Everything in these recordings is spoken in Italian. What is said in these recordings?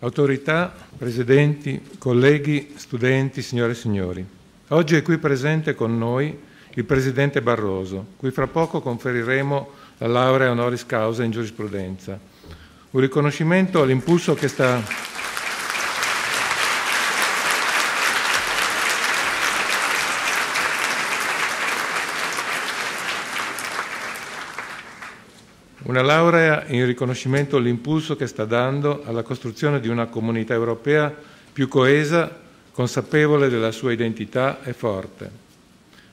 Autorità, presidenti, colleghi, studenti, signore e signori, oggi è qui presente con noi il presidente Barroso, cui fra poco conferiremo la laurea honoris causa in giurisprudenza. Un riconoscimento all'impulso che sta Una laurea in riconoscimento all'impulso che sta dando alla costruzione di una comunità europea più coesa, consapevole della sua identità e forte.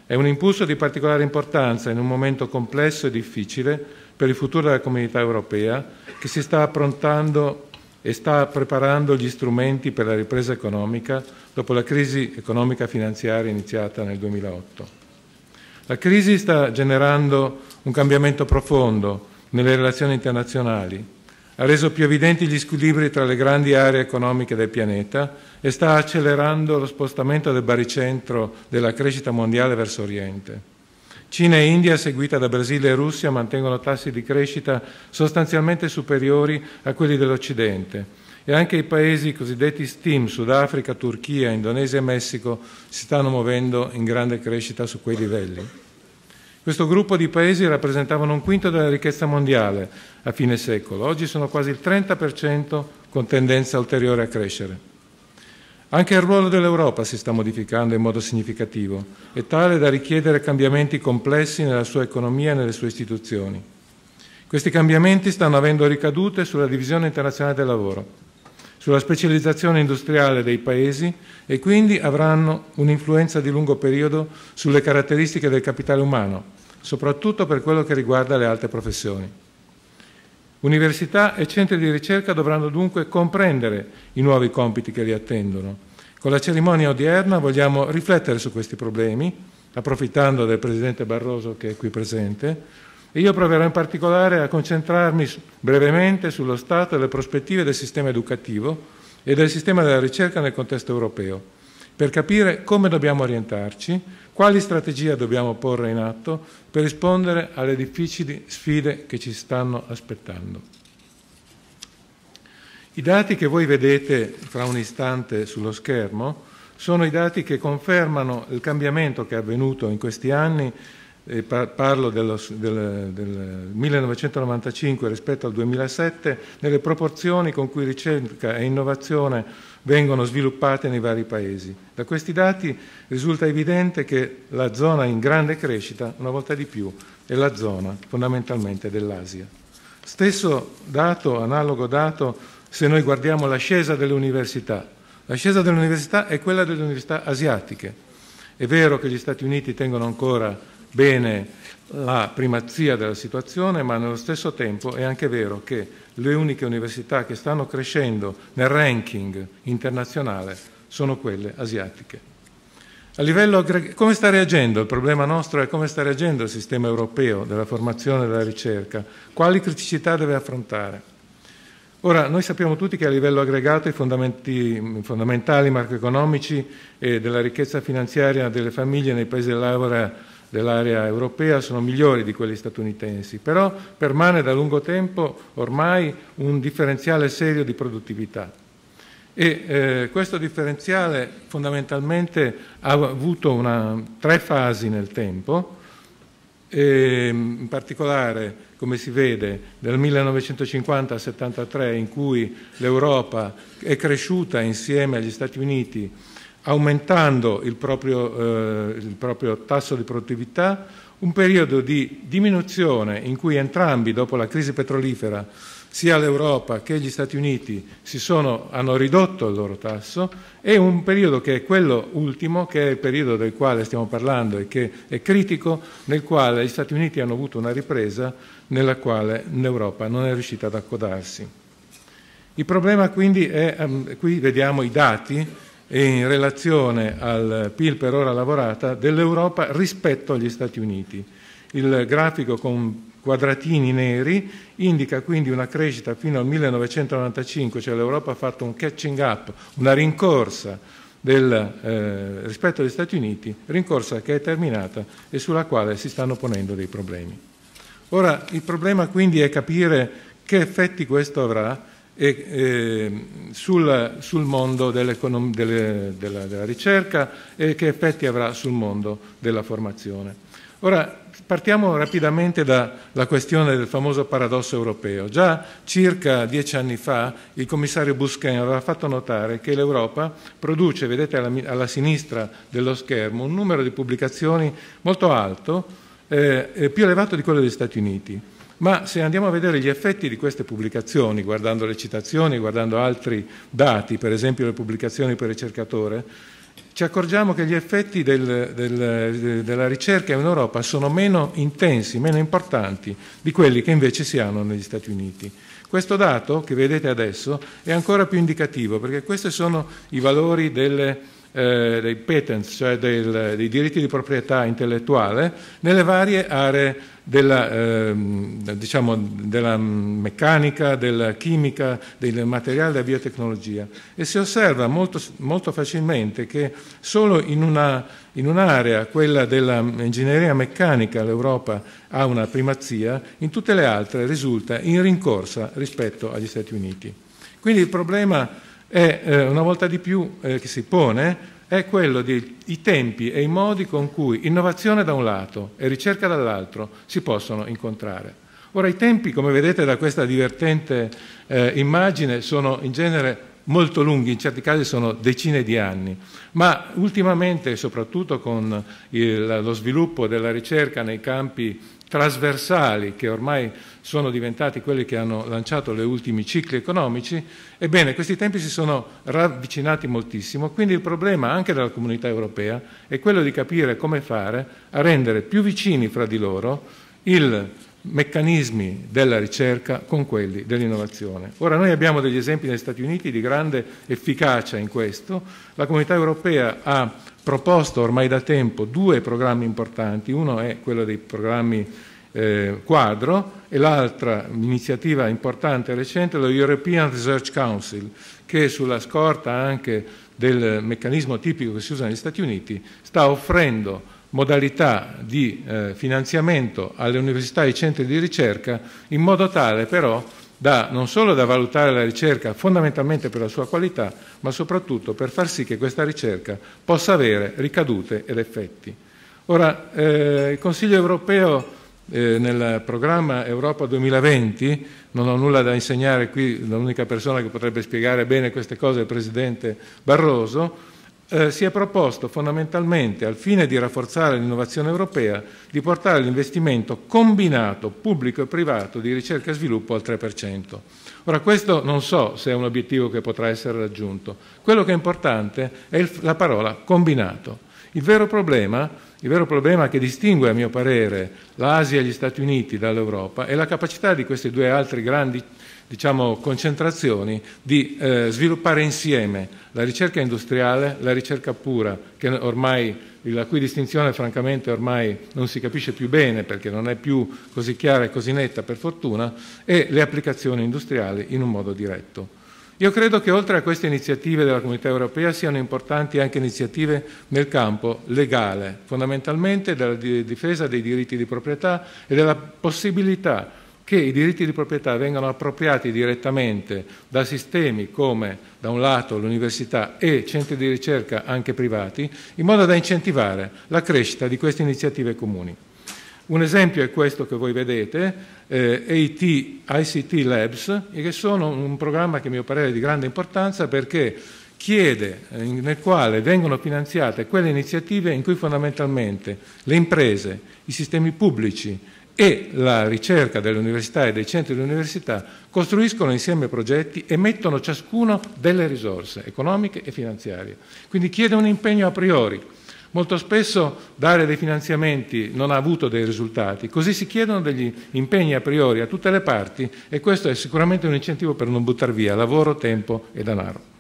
È un impulso di particolare importanza in un momento complesso e difficile per il futuro della comunità europea che si sta approntando e sta preparando gli strumenti per la ripresa economica dopo la crisi economica finanziaria iniziata nel 2008. La crisi sta generando un cambiamento profondo nelle relazioni internazionali, ha reso più evidenti gli squilibri tra le grandi aree economiche del pianeta e sta accelerando lo spostamento del baricentro della crescita mondiale verso Oriente. Cina e India, seguita da Brasile e Russia, mantengono tassi di crescita sostanzialmente superiori a quelli dell'Occidente e anche i paesi cosiddetti STEAM, Sudafrica, Turchia, Indonesia e Messico, si stanno muovendo in grande crescita su quei livelli. Questo gruppo di paesi rappresentavano un quinto della ricchezza mondiale a fine secolo, oggi sono quasi il 30% con tendenza ulteriore a crescere. Anche il ruolo dell'Europa si sta modificando in modo significativo e tale da richiedere cambiamenti complessi nella sua economia e nelle sue istituzioni. Questi cambiamenti stanno avendo ricadute sulla divisione internazionale del lavoro sulla specializzazione industriale dei paesi e quindi avranno un'influenza di lungo periodo sulle caratteristiche del capitale umano, soprattutto per quello che riguarda le alte professioni. Università e centri di ricerca dovranno dunque comprendere i nuovi compiti che li attendono. Con la cerimonia odierna vogliamo riflettere su questi problemi, approfittando del Presidente Barroso che è qui presente, e io proverò in particolare a concentrarmi brevemente sullo stato e le prospettive del sistema educativo e del sistema della ricerca nel contesto europeo, per capire come dobbiamo orientarci, quali strategie dobbiamo porre in atto per rispondere alle difficili sfide che ci stanno aspettando. I dati che voi vedete fra un istante sullo schermo sono i dati che confermano il cambiamento che è avvenuto in questi anni e parlo dello, del, del 1995 rispetto al 2007, nelle proporzioni con cui ricerca e innovazione vengono sviluppate nei vari paesi. Da questi dati risulta evidente che la zona in grande crescita, una volta di più, è la zona fondamentalmente dell'Asia. Stesso dato, analogo dato, se noi guardiamo l'ascesa delle università. L'ascesa delle università è quella delle università asiatiche. È vero che gli Stati Uniti tengono ancora bene la primazia della situazione, ma nello stesso tempo è anche vero che le uniche università che stanno crescendo nel ranking internazionale sono quelle asiatiche. A Livello, come sta reagendo? Il problema nostro è come sta reagendo il sistema europeo della formazione e della ricerca, quali criticità deve affrontare. Ora, noi sappiamo tutti che a livello aggregato i fondamentali macroeconomici e della ricchezza finanziaria delle famiglie nei paesi dell'area dell'area europea sono migliori di quelli statunitensi, però permane da lungo tempo ormai un differenziale serio di produttività. E eh, questo differenziale fondamentalmente ha avuto una, tre fasi nel tempo, e, mm, in particolare come si vede dal 1950 al 1973 in cui l'Europa è cresciuta insieme agli Stati Uniti aumentando il proprio, eh, il proprio tasso di produttività, un periodo di diminuzione in cui entrambi, dopo la crisi petrolifera, sia l'Europa che gli Stati Uniti sono, hanno ridotto il loro tasso e un periodo che è quello ultimo, che è il periodo del quale stiamo parlando e che è critico, nel quale gli Stati Uniti hanno avuto una ripresa nella quale l'Europa non è riuscita ad accodarsi. Il problema quindi è, ehm, qui vediamo i dati, e in relazione al PIL per ora lavorata dell'Europa rispetto agli Stati Uniti. Il grafico con quadratini neri indica quindi una crescita fino al 1995, cioè l'Europa ha fatto un catching up, una rincorsa del, eh, rispetto agli Stati Uniti, rincorsa che è terminata e sulla quale si stanno ponendo dei problemi. Ora, il problema quindi è capire che effetti questo avrà e, eh, sul, sul, mondo delle, della, della, ricerca e che effetti avrà sul mondo della formazione. Ora partiamo rapidamente dalla questione del famoso paradosso europeo. Già circa dieci anni fa il commissario Busquin aveva fatto notare che l'Europa produce, vedete alla, alla sinistra dello schermo, un numero di pubblicazioni molto alto, eh, più elevato di quello degli Stati Uniti ma se andiamo a vedere gli effetti di queste pubblicazioni, guardando le citazioni, guardando altri dati, per esempio le pubblicazioni per ricercatore, ci accorgiamo che gli effetti del, del, della ricerca in Europa sono meno intensi, meno importanti di quelli che invece si hanno negli Stati Uniti. Questo dato che vedete adesso è ancora più indicativo perché questi sono i valori delle eh, dei patents, cioè del, dei diritti di proprietà intellettuale, nelle varie aree della, eh, diciamo, della meccanica, della chimica, del materiale, della biotecnologia. E si osserva molto, molto facilmente che solo in, una, in un'area, quella dell'ingegneria meccanica, l'Europa ha una primazia, in tutte le altre risulta in rincorsa rispetto agli Stati Uniti. Quindi il problema e eh, una volta di più eh, che si pone è quello dei tempi e i modi con cui innovazione da un lato e ricerca dall'altro si possono incontrare. Ora i tempi, come vedete da questa divertente eh, immagine, sono in genere molto lunghi, in certi casi sono decine di anni, ma ultimamente, soprattutto con il, lo sviluppo della ricerca nei campi trasversali che ormai sono diventati quelli che hanno lanciato gli ultimi cicli economici, ebbene questi tempi si sono ravvicinati moltissimo, quindi il problema anche della comunità europea è quello di capire come fare a rendere più vicini fra di loro i meccanismi della ricerca con quelli dell'innovazione. Ora noi abbiamo degli esempi negli Stati Uniti di grande efficacia in questo, la comunità europea ha proposto ormai da tempo due programmi importanti, uno è quello dei programmi eh, quadro e l'altra iniziativa importante e recente è lo European Research Council che sulla scorta anche del meccanismo tipico che si usa negli Stati Uniti sta offrendo modalità di eh, finanziamento alle università e ai centri di ricerca in modo tale però da, non solo da valutare la ricerca fondamentalmente per la sua qualità, ma soprattutto per far sì che questa ricerca possa avere ricadute ed effetti. Ora, eh, il Consiglio europeo eh, nel programma Europa 2020, non ho nulla da insegnare qui, l'unica persona che potrebbe spiegare bene queste cose è il Presidente Barroso, eh, si è proposto fondamentalmente, al fine di rafforzare l'innovazione europea, di portare l'investimento combinato pubblico e privato di ricerca e sviluppo al 3%. Ora, questo non so se è un obiettivo che potrà essere raggiunto. Quello che è importante è la parola combinato. Il vero problema il vero problema che distingue, a mio parere, l'Asia e gli Stati Uniti dall'Europa è la capacità di queste due altre grandi diciamo, concentrazioni di eh, sviluppare insieme la ricerca industriale, la ricerca pura, ormai, la cui distinzione francamente ormai non si capisce più bene perché non è più così chiara e così netta per fortuna, e le applicazioni industriali in un modo diretto. Io credo che oltre a queste iniziative della Comunità europea siano importanti anche iniziative nel campo legale, fondamentalmente della difesa dei diritti di proprietà e della possibilità che i diritti di proprietà vengano appropriati direttamente da sistemi come da un lato l'università e centri di ricerca anche privati, in modo da incentivare la crescita di queste iniziative comuni. Un esempio è questo che voi vedete, eh, AT, ICT Labs, che sono un programma che a mio parere è di grande importanza perché chiede, eh, nel quale vengono finanziate quelle iniziative in cui fondamentalmente le imprese, i sistemi pubblici e la ricerca delle università e dei centri di università costruiscono insieme progetti e mettono ciascuno delle risorse economiche e finanziarie. Quindi chiede un impegno a priori Molto spesso dare dei finanziamenti non ha avuto dei risultati, così si chiedono degli impegni a priori a tutte le parti e questo è sicuramente un incentivo per non buttare via lavoro, tempo e denaro.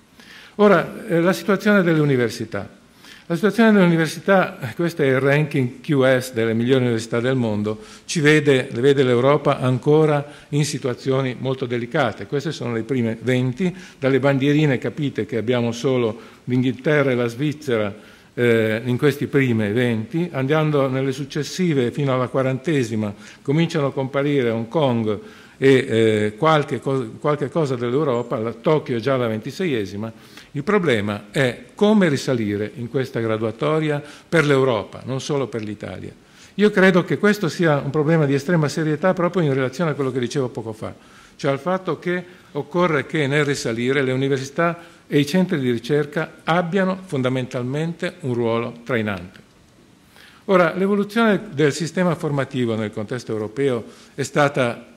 Ora, eh, la situazione delle università. La situazione delle università, eh, questo è il ranking QS delle migliori università del mondo, ci vede, vede l'Europa ancora in situazioni molto delicate. Queste sono le prime 20, dalle bandierine capite che abbiamo solo l'Inghilterra e la Svizzera, eh, in questi primi eventi, andando nelle successive fino alla quarantesima cominciano a comparire Hong Kong e eh, qualche, co qualche cosa dell'Europa, Tokyo è già la ventiseiesima, il problema è come risalire in questa graduatoria per l'Europa, non solo per l'Italia. Io credo che questo sia un problema di estrema serietà proprio in relazione a quello che dicevo poco fa, cioè al fatto che occorre che nel risalire le università e i centri di ricerca abbiano fondamentalmente un ruolo trainante. Ora, l'evoluzione del sistema formativo nel contesto europeo è stata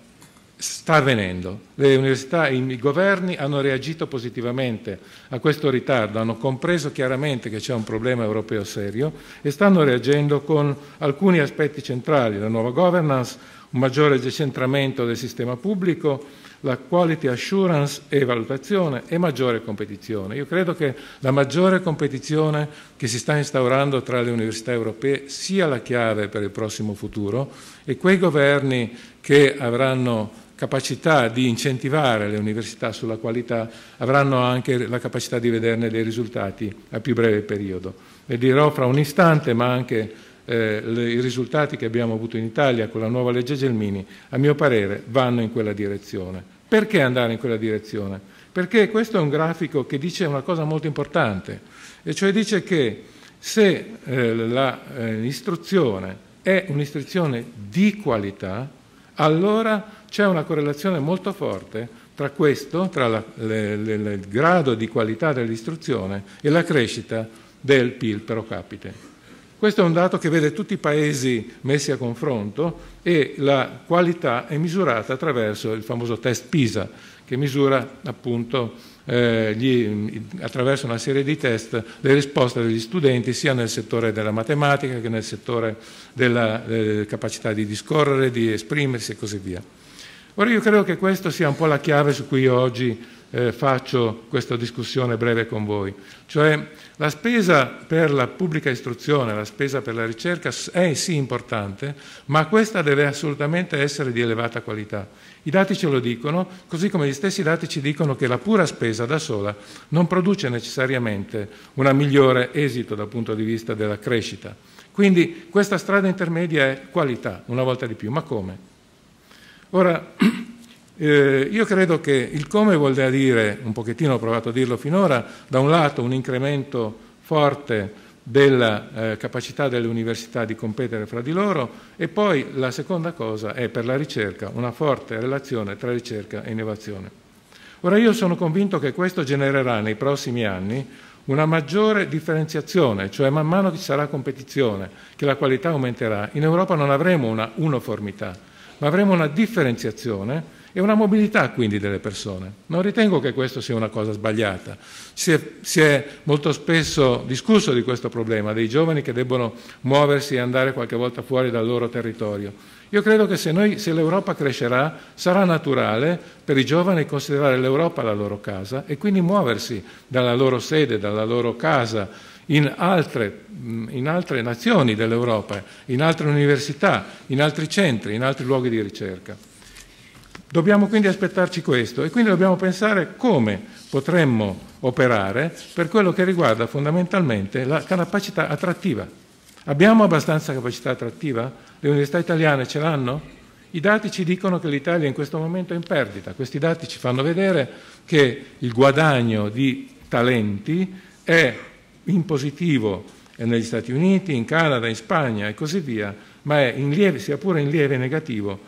sta avvenendo. Le università e i governi hanno reagito positivamente a questo ritardo, hanno compreso chiaramente che c'è un problema europeo serio e stanno reagendo con alcuni aspetti centrali, la nuova governance, un maggiore decentramento del sistema pubblico, la quality assurance e valutazione e maggiore competizione. Io credo che la maggiore competizione che si sta instaurando tra le università europee sia la chiave per il prossimo futuro e quei governi che avranno capacità di incentivare le università sulla qualità avranno anche la capacità di vederne dei risultati a più breve periodo. Le dirò fra un istante, ma anche eh, le, i risultati che abbiamo avuto in Italia con la nuova legge Gelmini, a mio parere, vanno in quella direzione. Perché andare in quella direzione? Perché questo è un grafico che dice una cosa molto importante, e cioè dice che se eh, l'istruzione eh, è un'istruzione di qualità, allora c'è una correlazione molto forte tra questo, tra la, le, le, il grado di qualità dell'istruzione e la crescita del PIL pro capite. Questo è un dato che vede tutti i paesi messi a confronto e la qualità è misurata attraverso il famoso test PISA, che misura appunto eh, gli, attraverso una serie di test le risposte degli studenti sia nel settore della matematica che nel settore della eh, capacità di discorrere, di esprimersi e così via. Ora io credo che questa sia un po' la chiave su cui oggi eh, faccio questa discussione breve con voi. Cioè la spesa per la pubblica istruzione, la spesa per la ricerca è sì importante, ma questa deve assolutamente essere di elevata qualità. I dati ce lo dicono, così come gli stessi dati ci dicono che la pura spesa da sola non produce necessariamente un migliore esito dal punto di vista della crescita. Quindi questa strada intermedia è qualità, una volta di più. Ma come? Ora, Eh, io credo che il come voglia dire, un pochettino ho provato a dirlo finora, da un lato un incremento forte della eh, capacità delle università di competere fra di loro e poi la seconda cosa è per la ricerca una forte relazione tra ricerca e innovazione. Ora io sono convinto che questo genererà nei prossimi anni una maggiore differenziazione, cioè man mano che ci sarà competizione, che la qualità aumenterà, in Europa non avremo una uniformità, ma avremo una differenziazione e una mobilità quindi delle persone. Non ritengo che questa sia una cosa sbagliata. Si è, si è, molto spesso discusso di questo problema, dei giovani che debbono muoversi e andare qualche volta fuori dal loro territorio. Io credo che se, se l'Europa crescerà sarà naturale per i giovani considerare l'Europa la loro casa e quindi muoversi dalla loro sede, dalla loro casa in altre, in altre nazioni dell'Europa, in altre università, in altri centri, in altri luoghi di ricerca. Dobbiamo quindi aspettarci questo e quindi dobbiamo pensare come potremmo operare per quello che riguarda fondamentalmente la capacità attrattiva. Abbiamo abbastanza capacità attrattiva? Le università italiane ce l'hanno? I dati ci dicono che l'Italia in questo momento è in perdita, questi dati ci fanno vedere che il guadagno di talenti è in positivo negli Stati Uniti, in Canada, in Spagna e così via, ma è lieve, sia pure in lieve negativo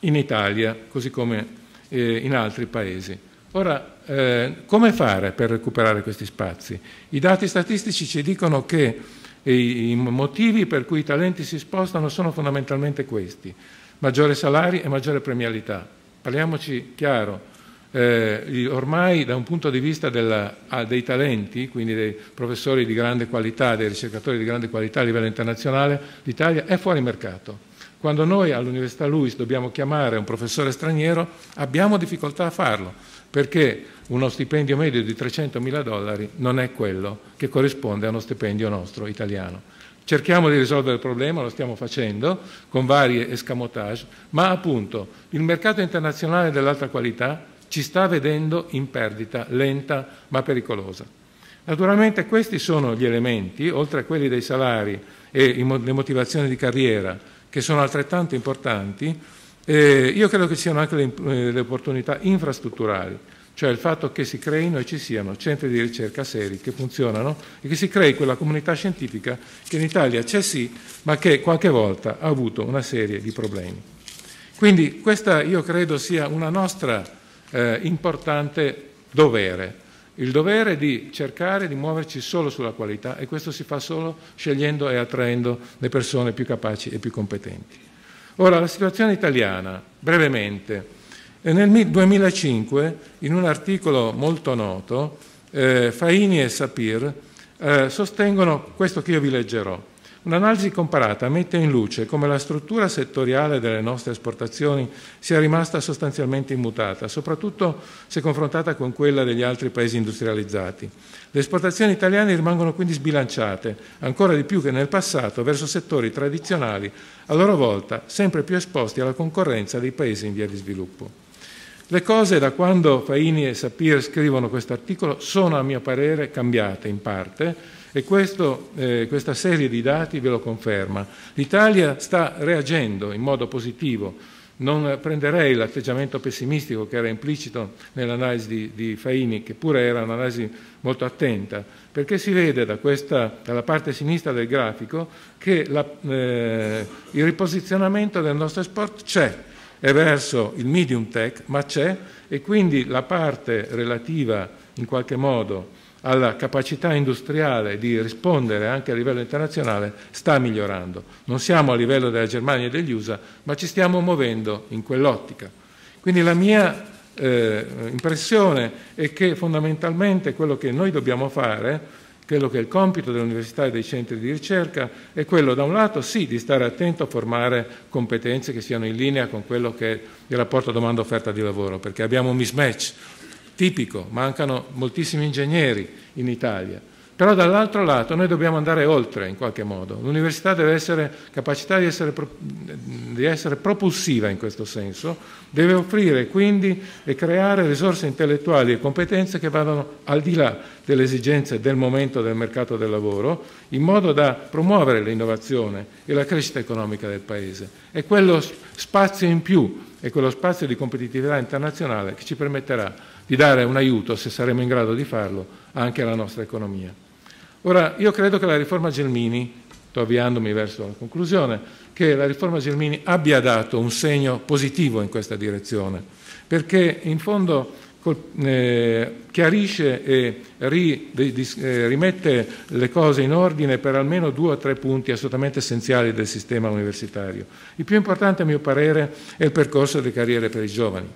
in Italia, così come eh, in altri paesi. Ora, eh, come fare per recuperare questi spazi? I dati statistici ci dicono che eh, i, i motivi per cui i talenti si spostano sono fondamentalmente questi, maggiori salari e maggiore premialità. Parliamoci chiaro, eh, ormai da un punto di vista della, ah, dei talenti, quindi dei professori di grande qualità, dei ricercatori di grande qualità a livello internazionale, l'Italia è fuori mercato. Quando noi all'Università Luis dobbiamo chiamare un professore straniero abbiamo difficoltà a farlo, perché uno stipendio medio di 300 mila dollari non è quello che corrisponde a uno stipendio nostro italiano. Cerchiamo di risolvere il problema, lo stiamo facendo con varie escamotage, ma appunto il mercato internazionale dell'alta qualità ci sta vedendo in perdita lenta ma pericolosa. Naturalmente questi sono gli elementi, oltre a quelli dei salari e le motivazioni di carriera, che sono altrettanto importanti, eh, io credo che siano anche le, eh, le opportunità infrastrutturali, cioè il fatto che si creino e ci siano centri di ricerca seri che funzionano e che si crei quella comunità scientifica che in Italia c'è sì, ma che qualche volta ha avuto una serie di problemi. Quindi questa io credo sia una nostra eh, importante dovere, il dovere di cercare di muoverci solo sulla qualità e questo si fa solo scegliendo e attraendo le persone più capaci e più competenti. Ora, la situazione italiana, brevemente. Eh, nel 2005, in un articolo molto noto, eh, Faini e Sapir eh, sostengono questo che io vi leggerò. Un'analisi comparata mette in luce come la struttura settoriale delle nostre esportazioni sia rimasta sostanzialmente immutata, soprattutto se confrontata con quella degli altri paesi industrializzati. Le esportazioni italiane rimangono quindi sbilanciate, ancora di più che nel passato, verso settori tradizionali, a loro volta sempre più esposti alla concorrenza dei paesi in via di sviluppo. Le cose da quando Faini e Sapir scrivono questo articolo sono, a mio parere, cambiate in parte, e questo, eh, questa serie di dati ve lo conferma. L'Italia sta reagendo in modo positivo. Non prenderei l'atteggiamento pessimistico che era implicito nell'analisi di, di, Faini, che pure era un'analisi molto attenta, perché si vede da questa, dalla parte sinistra del grafico che la, eh, il riposizionamento del nostro sport c'è, è verso il medium tech, ma c'è, e quindi la parte relativa in qualche modo alla capacità industriale di rispondere anche a livello internazionale sta migliorando. Non siamo a livello della Germania e degli USA, ma ci stiamo muovendo in quell'ottica. Quindi la mia eh, impressione è che fondamentalmente quello che noi dobbiamo fare, quello che è il compito dell'università e dei centri di ricerca, è quello da un lato sì di stare attento a formare competenze che siano in linea con quello che è il rapporto domanda-offerta di lavoro, perché abbiamo un mismatch tipico, mancano moltissimi ingegneri in Italia. Però dall'altro lato noi dobbiamo andare oltre in qualche modo. L'università deve essere capacità di essere, di essere propulsiva in questo senso, deve offrire quindi e creare risorse intellettuali e competenze che vadano al di là delle esigenze del momento del mercato del lavoro, in modo da promuovere l'innovazione e la crescita economica del Paese. È quello spazio in più e quello spazio di competitività internazionale che ci permetterà di dare un aiuto, se saremo in grado di farlo, anche alla nostra economia. Ora, io credo che la riforma Gelmini, sto avviandomi verso la conclusione, che la riforma Gelmini abbia dato un segno positivo in questa direzione, perché in fondo eh, chiarisce e ri, dis, eh, rimette le cose in ordine per almeno due o tre punti assolutamente essenziali del sistema universitario. Il più importante, a mio parere, è il percorso di carriere per i giovani.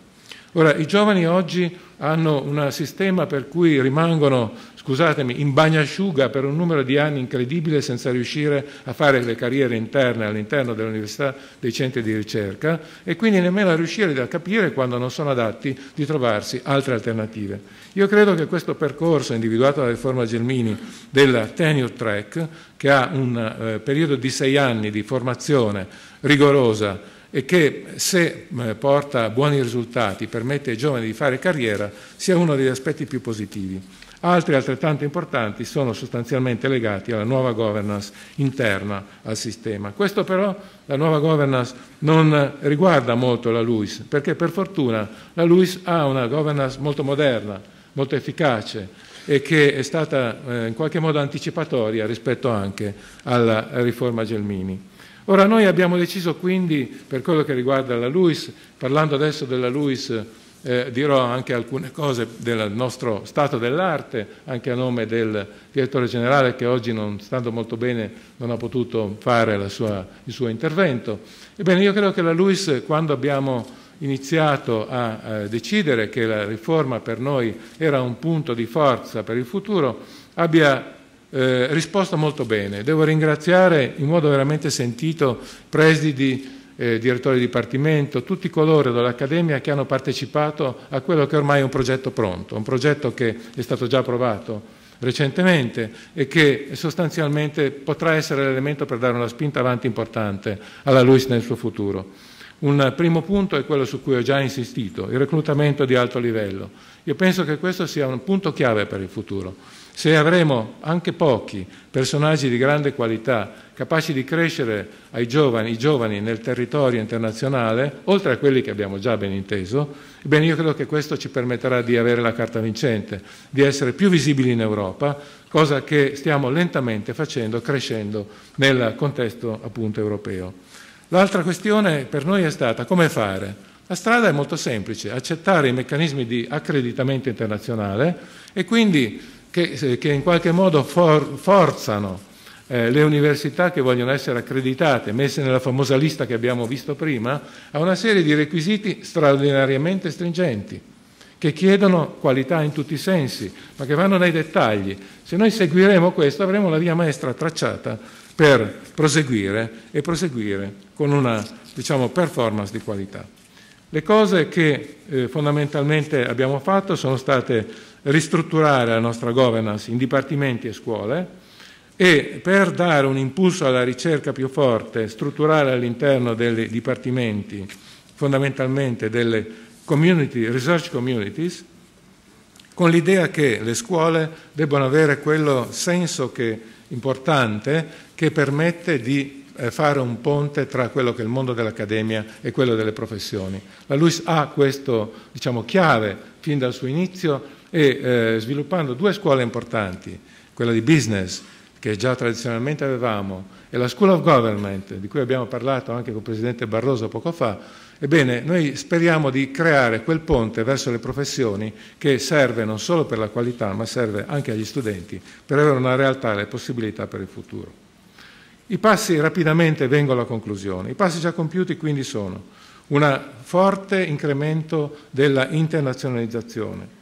Ora, i giovani oggi hanno un sistema per cui rimangono scusatemi, in bagnasciuga per un numero di anni incredibile senza riuscire a fare le carriere interne all'interno dell'università, dei centri di ricerca e quindi nemmeno a riuscire a capire quando non sono adatti di trovarsi altre alternative. Io credo che questo percorso individuato dalla riforma Gelmini della tenure track, che ha un eh, periodo di sei anni di formazione rigorosa, e che se eh, porta buoni risultati, permette ai giovani di fare carriera, sia uno degli aspetti più positivi. Altri altrettanto importanti sono sostanzialmente legati alla nuova governance interna al sistema. Questo però, la nuova governance, non riguarda molto la LUIS, perché per fortuna la LUIS ha una governance molto moderna, molto efficace e che è stata eh, in qualche modo anticipatoria rispetto anche alla riforma Gelmini. Ora noi abbiamo deciso quindi, per quello che riguarda la LUIS, parlando adesso della LUIS eh, dirò anche alcune cose del nostro stato dell'arte, anche a nome del direttore generale che oggi, non stando molto bene, non ha potuto fare sua, il suo intervento. Ebbene, io credo che la LUIS, quando abbiamo iniziato a, a decidere che la riforma per noi era un punto di forza per il futuro, abbia eh, risposto molto bene. Devo ringraziare in modo veramente sentito presidi eh, direttori di dipartimento, tutti coloro dell'Accademia che hanno partecipato a quello che ormai è un progetto pronto, un progetto che è stato già approvato recentemente e che sostanzialmente potrà essere l'elemento per dare una spinta avanti importante alla LUIS nel suo futuro. Un primo punto è quello su cui ho già insistito, il reclutamento di alto livello. Io penso che questo sia un punto chiave per il futuro. Se avremo anche pochi personaggi di grande qualità, capaci di crescere ai giovani, i giovani nel territorio internazionale, oltre a quelli che abbiamo già ben inteso, bene, io credo che questo ci permetterà di avere la carta vincente, di essere più visibili in Europa, cosa che stiamo lentamente facendo, crescendo nel contesto appunto europeo. L'altra questione per noi è stata come fare. La strada è molto semplice, accettare i meccanismi di accreditamento internazionale e quindi che, eh, che in qualche modo for, forzano eh, le università che vogliono essere accreditate, messe nella famosa lista che abbiamo visto prima, a una serie di requisiti straordinariamente stringenti, che chiedono qualità in tutti i sensi, ma che vanno nei dettagli. Se noi seguiremo questo avremo la via maestra tracciata per proseguire e proseguire con una diciamo, performance di qualità. Le cose che eh, fondamentalmente abbiamo fatto sono state ristrutturare la nostra governance in dipartimenti e scuole e per dare un impulso alla ricerca più forte, strutturare all'interno dei dipartimenti, fondamentalmente delle community, research communities, con l'idea che le scuole debbano avere quel senso che, importante che permette di eh, fare un ponte tra quello che è il mondo dell'accademia e quello delle professioni. La LUIS ha questo diciamo, chiave fin dal suo inizio e eh, sviluppando due scuole importanti, quella di business che già tradizionalmente avevamo e la School of Government di cui abbiamo parlato anche con il Presidente Barroso poco fa, ebbene noi speriamo di creare quel ponte verso le professioni che serve non solo per la qualità ma serve anche agli studenti per avere una realtà e le possibilità per il futuro. I passi rapidamente vengo alla conclusione. I passi già compiuti quindi sono un forte incremento della internazionalizzazione,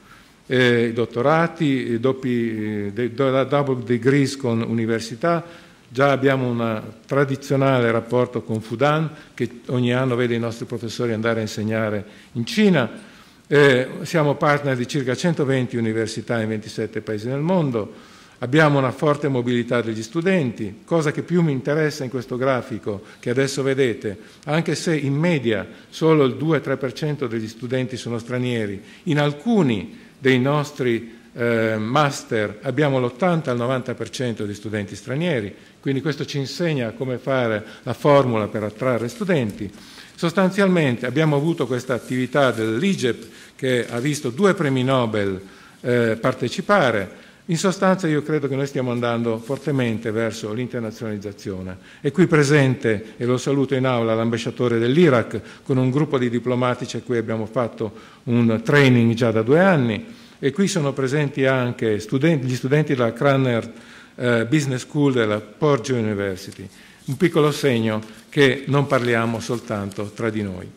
eh, dottorati, eh, doppi, eh, de, double degrees con università, già abbiamo un tradizionale rapporto con Fudan che ogni anno vede i nostri professori andare a insegnare in Cina, eh, siamo partner di circa 120 università in 27 paesi nel mondo, abbiamo una forte mobilità degli studenti, cosa che più mi interessa in questo grafico che adesso vedete, anche se in media solo il 2-3% degli studenti sono stranieri, in alcuni dei nostri eh, master abbiamo l'80-90% di studenti stranieri, quindi questo ci insegna come fare la formula per attrarre studenti. Sostanzialmente abbiamo avuto questa attività dell'IGEP che ha visto due premi Nobel eh, partecipare, in sostanza io credo che noi stiamo andando fortemente verso l'internazionalizzazione. È qui presente, e lo saluto in aula, l'ambasciatore dell'Iraq con un gruppo di diplomatici a cui abbiamo fatto un training già da due anni e qui sono presenti anche studenti, gli studenti della Cranner eh, Business School della Porsche University. Un piccolo segno che non parliamo soltanto tra di noi.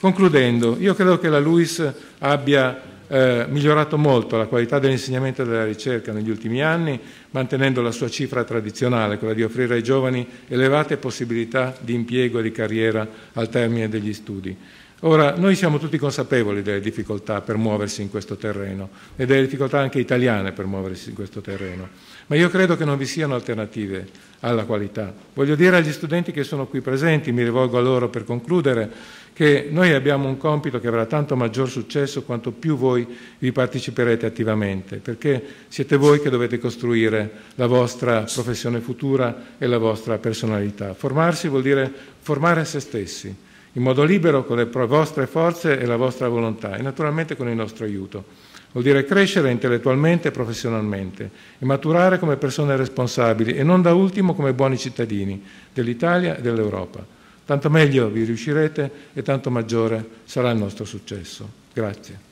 Concludendo, io credo che la LUIS abbia eh, migliorato molto la qualità dell'insegnamento e della ricerca negli ultimi anni, mantenendo la sua cifra tradizionale, quella di offrire ai giovani elevate possibilità di impiego e di carriera al termine degli studi. Ora, noi siamo tutti consapevoli delle difficoltà per muoversi in questo terreno e delle difficoltà anche italiane per muoversi in questo terreno, ma io credo che non vi siano alternative alla qualità. Voglio dire agli studenti che sono qui presenti, mi rivolgo a loro per concludere, che noi abbiamo un compito che avrà tanto maggior successo quanto più voi vi parteciperete attivamente, perché siete voi che dovete costruire la vostra professione futura e la vostra personalità. Formarsi vuol dire formare se stessi in modo libero con le vostre forze e la vostra volontà e naturalmente con il nostro aiuto. Vuol dire crescere intellettualmente e professionalmente e maturare come persone responsabili e non da ultimo come buoni cittadini dell'Italia e dell'Europa. Tanto meglio vi riuscirete e tanto maggiore sarà il nostro successo. Grazie.